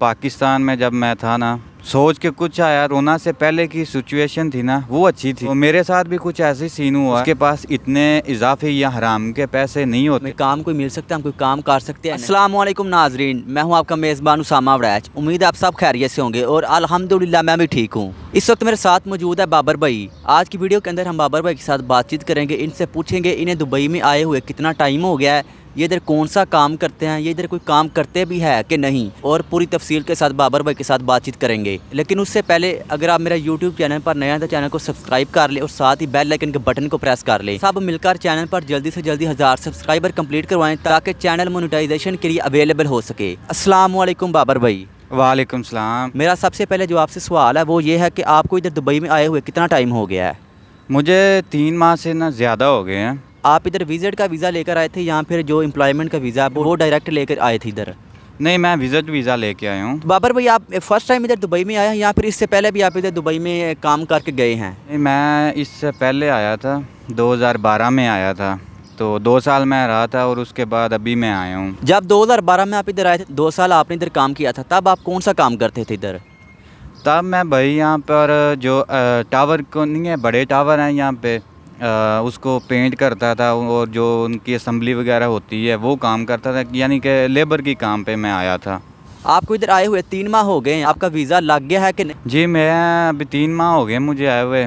पाकिस्तान में जब मैं था ना सोच के कुछ आया रोना से पहले की सिचुएशन थी ना वो अच्छी थी तो मेरे साथ भी कुछ ऐसे सीन हुआ उसके पास इतने इजाफे या हराम के पैसे नहीं होते काम कोई मिल सकता है हम कोई काम कर सकते हैं अस्सलाम वालेकुम नाजरीन मैं हूँ आपका मेज़बान उसामा वड़ैच उम्मीद है आप सब खैरियत से होंगे और अल्हम्दुलिल्लाह मैं भी ठीक हूँ इस वक्त मेरे साथ मौजूद है बाबर भाई आज की वीडियो के अंदर हम बाबर भाई के साथ बातचीत करेंगे इनसे पूछेंगे इन्हें दुबई में आए हुए कितना टाइम हो गया है ये इधर कौन सा काम करते हैं ये इधर कोई काम करते भी है कि नहीं और पूरी तफसील के साथ बाबर भाई के साथ बातचीत करेंगे लेकिन उससे पहले अगर आप मेरा यूट्यूब चैनल पर नया तो चैनल को सब्सक्राइब कर ले और साथ ही बेल लाइकन के बटन को प्रेस कर ले सब मिलकर चैनल पर जल्दी से जल्दी हज़ार सब्सक्राइबर कम्प्लीट करवाए ताकि चैनल मोनिटाइजेशन के लिए अवेलेबल हो सके असलम बाबर भाई वालेकुम सलाम मेरा सबसे पहले जो आपसे सवाल है वो ये है कि आपको इधर दुबई में आए हुए कितना टाइम हो गया है मुझे तीन माह से ना ज़्यादा हो गए हैं आप इधर विजिट का वीज़ा लेकर आए थे या फिर जो एम्प्लॉयमेंट का वीज़ा वो डायरेक्ट लेकर आए थे इधर नहीं मैं विजिट वीज़ा लेके आया हूँ तो बाबर भाई आप फर्स्ट टाइम इधर दुबई में आया या फिर इससे पहले भी आप इधर दुबई में काम करके गए हैं मैं इससे पहले आया था 2012 में आया था तो दो साल मैं रहा था और उसके बाद अभी मैं आया हूँ जब 2012 में आप इधर आए थे दो साल आपने इधर काम किया था तब आप कौन सा काम करते थे इधर तब मैं भाई यहाँ पर जो टावर को नहीं है बड़े टावर हैं यहाँ पे उसको पेंट करता था और जो उनकी असम्बली वगैरह होती है वो काम करता था यानी कि लेबर की काम पे मैं आया था आपको इधर आए हुए तीन माह हो गए आपका वीज़ा लग गया है कि नहीं जी मैं अभी तीन माह हो गए मुझे आए हुए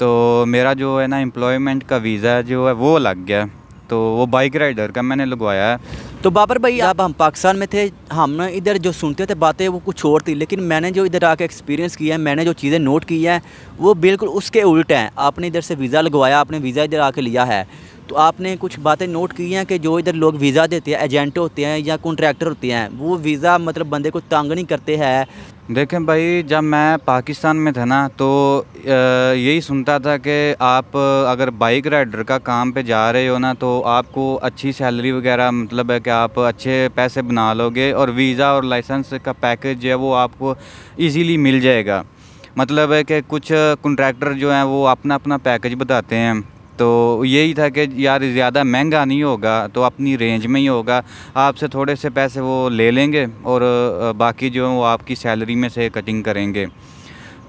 तो मेरा जो है ना एम्प्लॉयमेंट का वीज़ा जो है वो लग गया तो वो बाइक राइडर का मैंने लगवाया है तो बाबर भाई अब हम पाकिस्तान में थे हम इधर जो सुनते थे बातें वो कुछ और थी लेकिन मैंने जो इधर आके एक्सपीरियंस किया है मैंने जो चीज़ें नोट की हैं वो बिल्कुल उसके उल्ट हैं आपने इधर से वीज़ा लगवाया आपने वीज़ा इधर आके लिया है तो आपने कुछ बातें नोट की हैं कि जो इधर लोग वीज़ा देते हैं एजेंट होते हैं या कॉन्ट्रैक्टर होते हैं वो वीज़ा मतलब बंदे को तंग नहीं करते हैं देखें भाई जब मैं पाकिस्तान में था ना तो यही सुनता था कि आप अगर बाइक राइडर का काम पे जा रहे हो ना तो आपको अच्छी सैलरी वगैरह मतलब है कि आप अच्छे पैसे बना लोगे और वीज़ा और लाइसेंस का पैकेज जो है वो आपको इजीली मिल जाएगा मतलब है कि कुछ कॉन्ट्रैक्टर जो हैं वो अपना अपना पैकेज बताते हैं तो यही था कि यार ज़्यादा महंगा नहीं होगा तो अपनी रेंज में ही होगा आपसे थोड़े से पैसे वो ले लेंगे और बाकी जो है वो आपकी सैलरी में से कटिंग करेंगे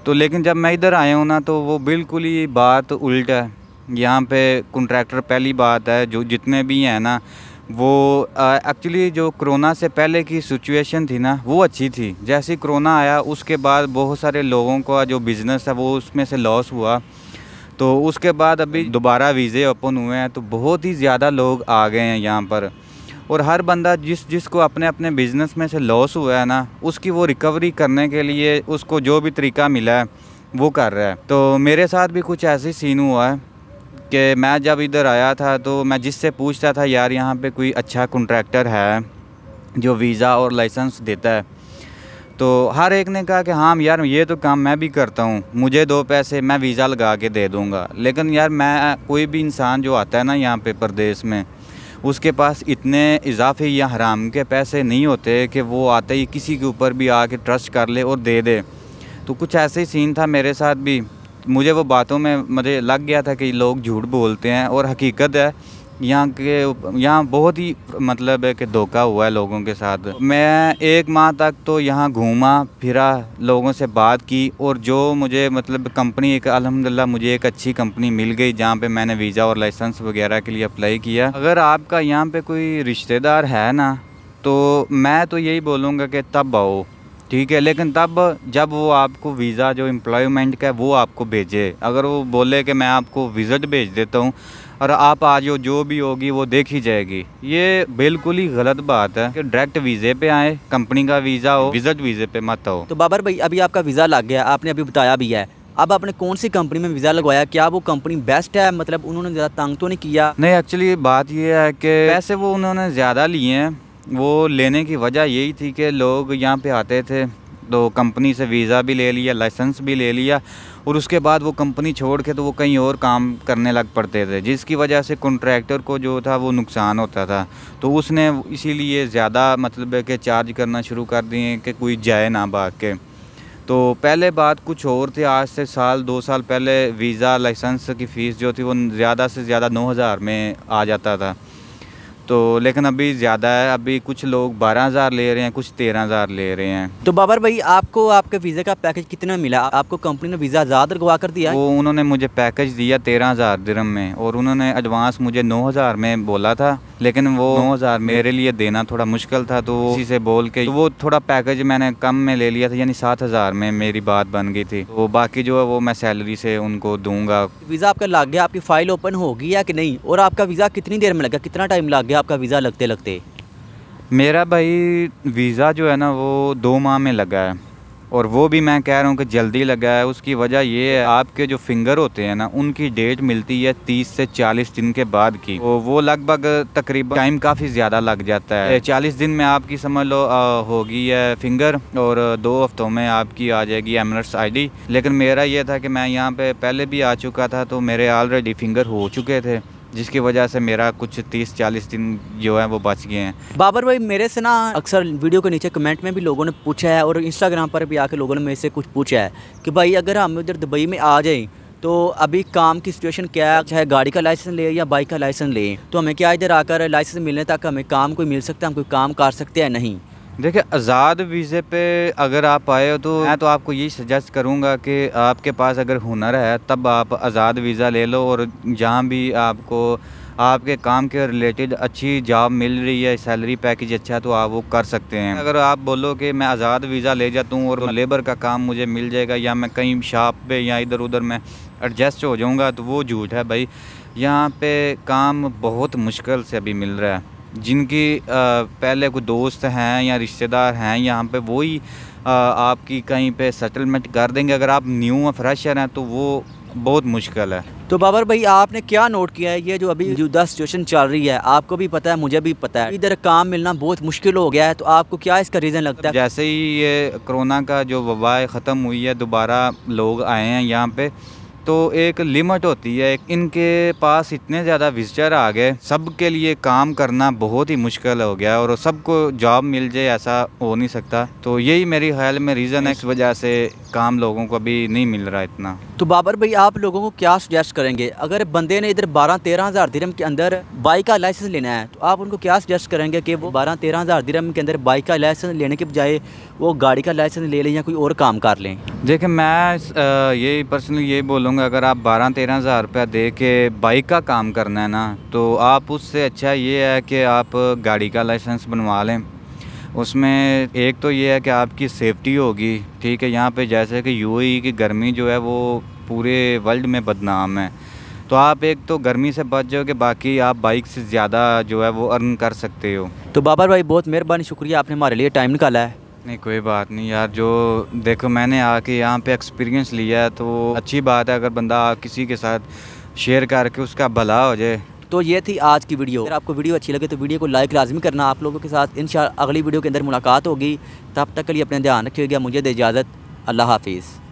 तो लेकिन जब मैं इधर आया हूँ ना तो वो बिल्कुल ही बात उल्ट है यहाँ पे कॉन्ट्रैक्टर पहली बात है जो जितने भी हैं ना वो एक्चुअली जो कोरोना से पहले की सिचुएशन थी ना वो अच्छी थी जैसे कोरोना आया उसके बाद बहुत सारे लोगों का जो बिज़नेस है वो उसमें से लॉस हुआ तो उसके बाद अभी दोबारा वीज़े ओपन हुए हैं तो बहुत ही ज़्यादा लोग आ गए हैं यहाँ पर और हर बंदा जिस जिसको अपने अपने बिज़नेस में से लॉस हुआ है ना उसकी वो रिकवरी करने के लिए उसको जो भी तरीका मिला है वो कर रहा है तो मेरे साथ भी कुछ ऐसे सीन हुआ है कि मैं जब इधर आया था तो मैं जिससे पूछता था यार यहाँ पे कोई अच्छा कॉन्ट्रैक्टर है जो वीज़ा और लाइसेंस देता है तो हर एक ने कहा कि हाँ यार ये तो काम मैं भी करता हूँ मुझे दो पैसे मैं वीज़ा लगा के दे दूँगा लेकिन यार मैं कोई भी इंसान जो आता है ना यहाँ पे प्रदेश में उसके पास इतने इजाफे या हराम के पैसे नहीं होते कि वो आते ही किसी के ऊपर भी आके ट्रस्ट कर ले और दे दे तो कुछ ऐसे ही सीन था मेरे साथ भी मुझे वो बातों में मुझे लग गया था कि लोग झूठ बोलते हैं और हकीकत है यहाँ के यहाँ बहुत ही मतलब है कि धोखा हुआ है लोगों के साथ मैं एक माह तक तो यहाँ घूमा फिरा लोगों से बात की और जो मुझे मतलब कंपनी एक अलहमदिल्ला मुझे एक अच्छी कंपनी मिल गई जहाँ पे मैंने वीज़ा और लाइसेंस वगैरह के लिए अप्लाई किया अगर आपका यहाँ पे कोई रिश्तेदार है ना तो मैं तो यही बोलूँगा कि तब आओ ठीक है लेकिन तब जब वो आपको वीज़ा जो एम्प्लॉयमेंट का है वो आपको भेजे अगर वो बोले कि मैं आपको विज़िट भेज देता हूँ और आप आज जो जो भी होगी वो देखी जाएगी ये बिल्कुल ही गलत बात है कि डायरेक्ट वीज़े पे आए कंपनी का वीज़ा हो विजिट वीज़े पे मत हो तो बाबर भाई अभी आपका वीज़ा लग गया आपने अभी बताया भी है अब आपने कौन सी कंपनी में वीज़ा लगवाया क्या वो कंपनी बेस्ट है मतलब उन्होंने ज़्यादा तंग तो नहीं किया नहीं एक्चुअली बात यह है कि वैसे वो उन्होंने ज़्यादा लिए हैं वो लेने की वजह यही थी कि लोग यहाँ पे आते थे तो कंपनी से वीज़ा भी ले लिया लाइसेंस भी ले लिया और उसके बाद वो कंपनी छोड़ के तो वो कहीं और काम करने लग पड़ते थे जिसकी वजह से कॉन्ट्रैक्टर को जो था वो नुकसान होता था तो उसने इसीलिए ज़्यादा मतलब कि चार्ज करना शुरू कर दिए कि कोई जाए ना भाग के तो पहले बात कुछ और थी आज से साल दो साल पहले वीज़ा लाइसेंस की फ़ीस जो थी वो ज़्यादा से ज़्यादा नौ हज़ार में आ जाता था तो लेकिन अभी ज़्यादा है अभी कुछ लोग बारह हज़ार ले रहे हैं कुछ तेरह हज़ार ले रहे हैं तो बाबर भाई आपको आपके वीज़ा का पैकेज कितना मिला आपको कंपनी ने वीज़ा ज़्यादा गवा कर दिया वो उन्होंने मुझे पैकेज दिया तेरह हज़ार दिरम में और उन्होंने एडवांस मुझे नौ हज़ार में बोला था लेकिन वो नौ हज़ार मेरे लिए देना थोड़ा मुश्किल था तो उसी से बोल के तो वो थोड़ा पैकेज मैंने कम में ले लिया था यानी सात हज़ार में मेरी बात बन गई थी वो तो बाकी जो है वो मैं सैलरी से उनको दूंगा वीज़ा आपका लग गया आपकी फ़ाइल ओपन होगी या कि नहीं और आपका वीज़ा कितनी देर में लगा कितना टाइम लग गया गया आपका वीज़ा लगते लगते मेरा भाई वीज़ा जो है ना वो दो माह में लगा है और वो भी मैं कह रहा हूँ कि जल्दी लगा है उसकी वजह ये है आपके जो फिंगर होते हैं ना उनकी डेट मिलती है तीस से चालीस दिन के बाद की तो वो लगभग तकरीबन टाइम काफ़ी ज़्यादा लग जाता है चालीस दिन में आपकी समझ लो होगी है फिंगर और दो हफ्तों में आपकी आ जाएगी एमरस आईडी लेकिन मेरा ये था कि मैं यहाँ पे पहले भी आ चुका था तो मेरे ऑलरेडी फिंगर हो चुके थे जिसकी वजह से मेरा कुछ तीस चालीस दिन जो है वो बच गए हैं बाबर भाई मेरे से ना अक्सर वीडियो के नीचे कमेंट में भी लोगों ने पूछा है और इंस्टाग्राम पर भी आके लोगों ने मेरे से कुछ पूछा है कि भाई अगर हम उधर दुबई में आ जाएँ तो अभी काम की सिचुएशन क्या है चाहे गाड़ी का लाइसेंस ले या बाइक का लाइसेंस ले तो हमें क्या इधर आकर लाइसेंस मिलने तक हमें काम कोई मिल सकता है हम कोई काम कर सकते हैं नहीं देखिए आज़ाद वीज़े पे अगर आप आए हो तो मैं तो आपको यही सजेस्ट करूँगा कि आपके पास अगर हुनर है तब आप आज़ाद वीज़ा ले लो और जहाँ भी आपको आपके काम के रिलेटेड अच्छी जॉब मिल रही है सैलरी पैकेज अच्छा है तो आप वो कर सकते हैं अगर आप बोलो कि मैं आज़ाद वीज़ा ले जाता हूँ और तो लेबर का काम मुझे मिल जाएगा या मैं कहीं शॉप पर या इधर उधर मैं एडजस्ट हो जाऊँगा तो वो झूठ है भाई यहाँ पर काम बहुत मुश्किल से अभी मिल रहा है जिनके पहले कोई दोस्त हैं या रिश्तेदार हैं यहाँ पे वही आपकी कहीं पे सेटलमेंट कर देंगे अगर आप न्यू हैं फ्रेशर हैं तो वो बहुत मुश्किल है तो बाबर भाई आपने क्या नोट किया है ये जो अभी दस सिचुएशन चल रही है आपको भी पता है मुझे भी पता है इधर काम मिलना बहुत मुश्किल हो गया है तो आपको क्या इसका रीज़न लगता है जैसे ही ये कोरोना का जो वबा ख़त्म हुई है दोबारा लोग आए हैं यहाँ पर तो एक लिमिट होती है इनके पास इतने ज़्यादा विजिटर आ गए सब के लिए काम करना बहुत ही मुश्किल हो गया और सबको जॉब मिल जाए ऐसा हो नहीं सकता तो यही मेरी ख्याल में रीज़न है इस वजह से काम लोगों को अभी नहीं मिल रहा इतना तो बाबर भाई आप लोगों को क्या सजेस्ट करेंगे अगर बंदे ने इधर बारह तेरह हज़ार दिरम के अंदर बाइक का लाइसेंस लेना है तो आप उनको क्या सजेस्ट करेंगे कि वो बारह तेरह हज़ार दिरम के अंदर बाइक का लाइसेंस लेने के बजाय वो गाड़ी का लाइसेंस ले लें या कोई और काम कर लें देखिए मैं ये पर्सनली ये बोलूँगा अगर आप बारह तेरह हज़ार रुपया दे के बाइक का काम करना है ना तो आप उससे अच्छा ये है कि आप गाड़ी का लाइसेंस बनवा लें उसमें एक तो ये है कि आपकी सेफ़्टी होगी ठीक है यहाँ पे जैसे कि यूएई e की गर्मी जो है वो पूरे वर्ल्ड में बदनाम है तो आप एक तो गर्मी से बच जाओगे बाकी आप बाइक से ज़्यादा जो है वो अर्न कर सकते हो तो बाबर भाई बहुत मेहरबानी शुक्रिया आपने हमारे लिए टाइम निकाला है नहीं कोई बात नहीं यार जो देखो मैंने आके यहाँ पे एक्सपीरियंस लिया है तो अच्छी बात है अगर बंदा किसी के साथ शेयर करके उसका भला हो जाए तो ये थी आज की वीडियो अगर आपको वीडियो अच्छी लगे तो वीडियो को लाइक लाजमी करना आप लोगों के साथ इन अगली वीडियो के अंदर मुलाकात होगी तब तक के लिए अपना ध्यान रखिएगा मुझे दे इजाज़त अल्लाह हाफिज़